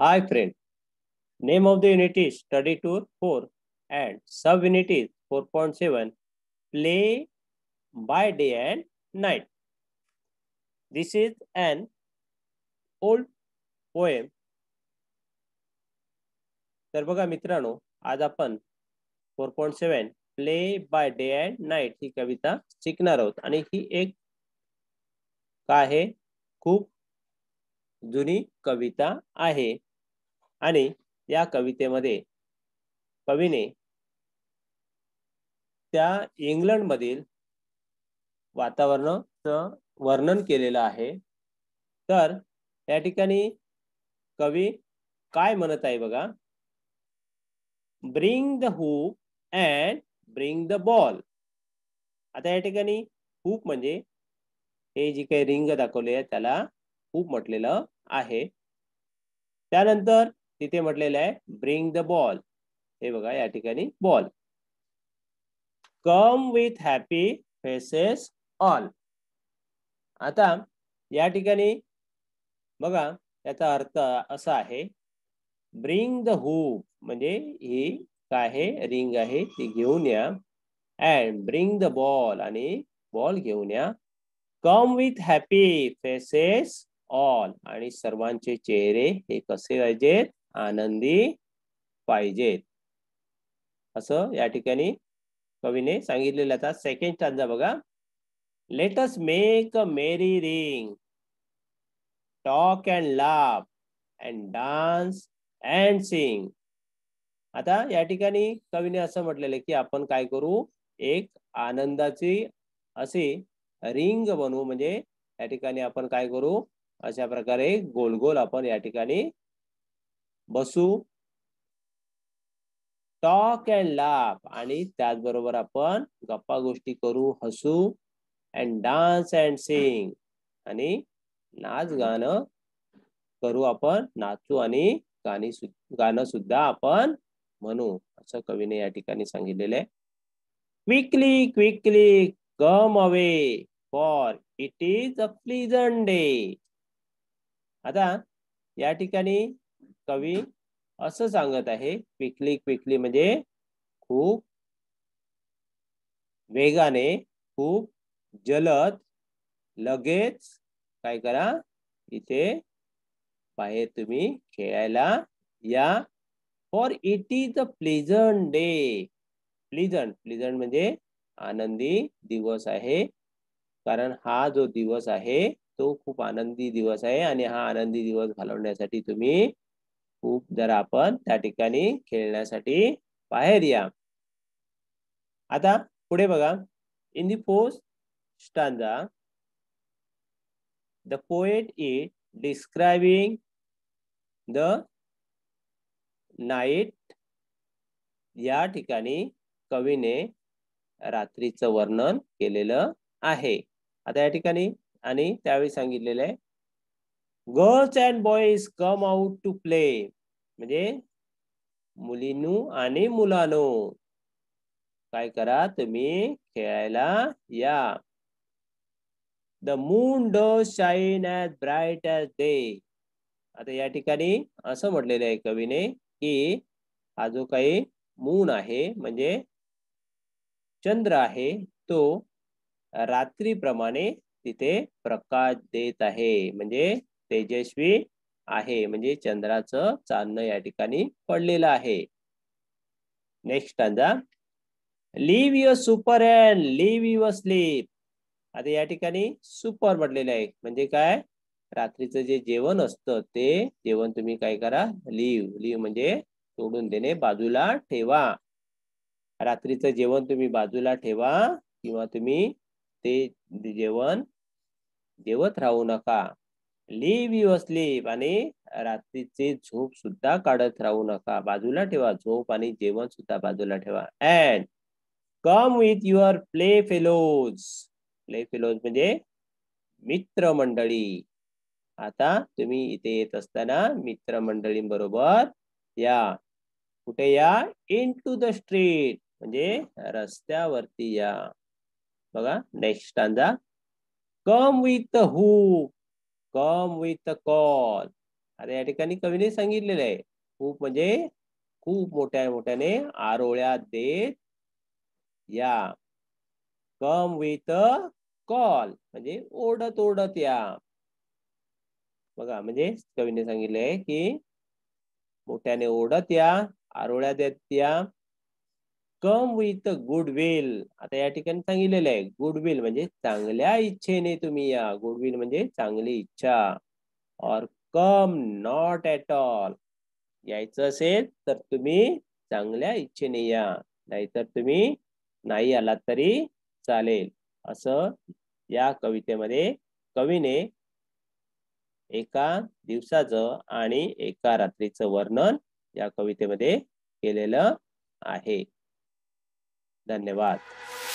Hi friend, name of the unit is study tour 4 and sub unit is 4.7 play by day and night. This is an old poem. तर बघा मित्रांनो आज आपण 4.7 play by day and night ही कविता शिकणार आहोत आणि ही एक काय आहे खूप जुनी कविता आहे आणि या कवितेमध्ये कवीने त्या इंग्लंडमधील वातावरणाचं वर्णन केलेलं आहे तर या ठिकाणी कवी काय म्हणत आहे बघा bring the hoop and bring the ball आता या ठिकाणी हूप म्हणजे हे जी काही रिंग दाखवले त्याला हूप म्हटलेलं आहे त्यानंतर तिथे म्हटलेलं आहे ब्रिंग द बॉल हे बघा या ठिकाणी ball come with happy faces all आता या ठिकाणी बघा याचा अर्थ असा आहे ब्रिंग द हूप म्हणजे ही काय आहे रिंग आहे ती घेऊन या अँड ब्रिंग द बॉल आणि बॉल घेऊन या come with happy faces all आणि सर्वांचे चेहरे हे कसे पाहिजेत आनंदी पाहिजेत असं या ठिकाणी कवीने सांगितलेलं आता सेकंड स्टांजा बघा let's make a merry ring talk and laugh and dance and sing आता या ठिकाणी कवीने असं म्हटलेलं की आपण काय करू एक आनंदाची असे रिंग बनवू म्हणजे या ठिकाणी आपण काय करू अशा प्रकारे गोल गोल आपण या ठिकाणी बसू टॉक अँड लाफ आणि त्याचबरोबर आपण गप्पा गोष्टी करू हसू अँड डान्स अँड सिंग आणि नाच गाणं करू आपण नाचू आणि गाणी गाणं सुद्धा आपण म्हणू असं कवीने या ठिकाणी सांगितलेलं आहे quickly quickly come away for it is a pleasant day आता या ठिकाणी कवी असं सांगत आहे क्विकली क्विकली म्हणजे खूप वेगाने खूप जलद लगेच काय करा इथे बाहेर तुम्ही खेळायला या for it is a pleasant day pleasant pleasant म्हणजे आनंदी दिवस आहे कारण हा जो दिवस आहे तो खूप आनंदी दिवस आहे आणि हा आनंदी दिवस घालवण्यासाठी तुम्ही खूप जर आपण त्या ठिकाणी खेळण्यासाठी बाहेर या आता पुढे बघा in the fourth stanza the poet is describing the night या ठिकाणी कवीने रात्रीचं वर्णन केलेलं आहे आता या ठिकाणी आणि त्यावेळी सांगितलेलं आहे girls and boys come out to play म्हणजे मुलींनो आणि मुलानो काय करा तुम्ही खेळायला या the moon doth shine as bright as day आता या ठिकाणी असं म्हटलेलं आहे कवीने की हा जो काही मून आहे म्हणजे चंद्र आहे तो रात्रीप्रमाणे तिथे प्रकाश देत आहे म्हणजे तेजस्वी आहे म्हणजे चंद्राचं चांदणं या ठिकाणी पडलेलं आहे next stanza leave your supper and leave your sleep आता या ठिकाणी सुपर म्हटलेलं आहे म्हणजे काय रात्रीचं जे जेवण असतं ते जेवण तुम्ही काय करा लिव्ह लिव्ह म्हणजे तोडून देणे बाजूला ठेवा रात्रीचं जेवण तुम्ही बाजूला ठेवा किंवा तुम्ही ते जेवण जेवत राहू नका लेवी युअर स्लीप आणि रात्रीचे झोप सुद्धा काढत राहू नका बाजूला ठेवा झोप आणि जेवण सुद्धा बाजूला ठेवा and come with your play fellows play fellows म्हणजे मित्रमंडळी आता तुम्ही इथे येत असताना मित्र मंडळींबरोबर या कुठे या इन टू द स्ट्रीट म्हणजे रस्त्यावरती या बघा नेक्स्ट अंदा come with the whoop come with the call अरे या ठिकाणी कवीने सांगितलेलं आहे खूप म्हणजे खूप मोठ्या मोठ्याने आरोळ्या देत या कम विथ कॉल म्हणजे ओढत ओढत या बघा म्हणजे कवीने सांगितले की मोठ्याने ओढत या आरोळ्या देत या कम विथ गुडविल आता या ठिकाणी सांगितलेलं आहे गुडविल म्हणजे चांगल्या इच्छेने तुम्ही या गुडविल म्हणजे चांगली इच्छा और कम नॉट ऍट ऑल यायचं असेल तर तुम्ही चांगल्या इच्छेने या नाहीतर तुम्ही नाही आलात तरी चालेल असं या कवितेमध्ये कवीने एका दिवसाचं आणि एका रात्रीचं वर्णन या कवितेमध्ये केलेलं आहे धन्यवाद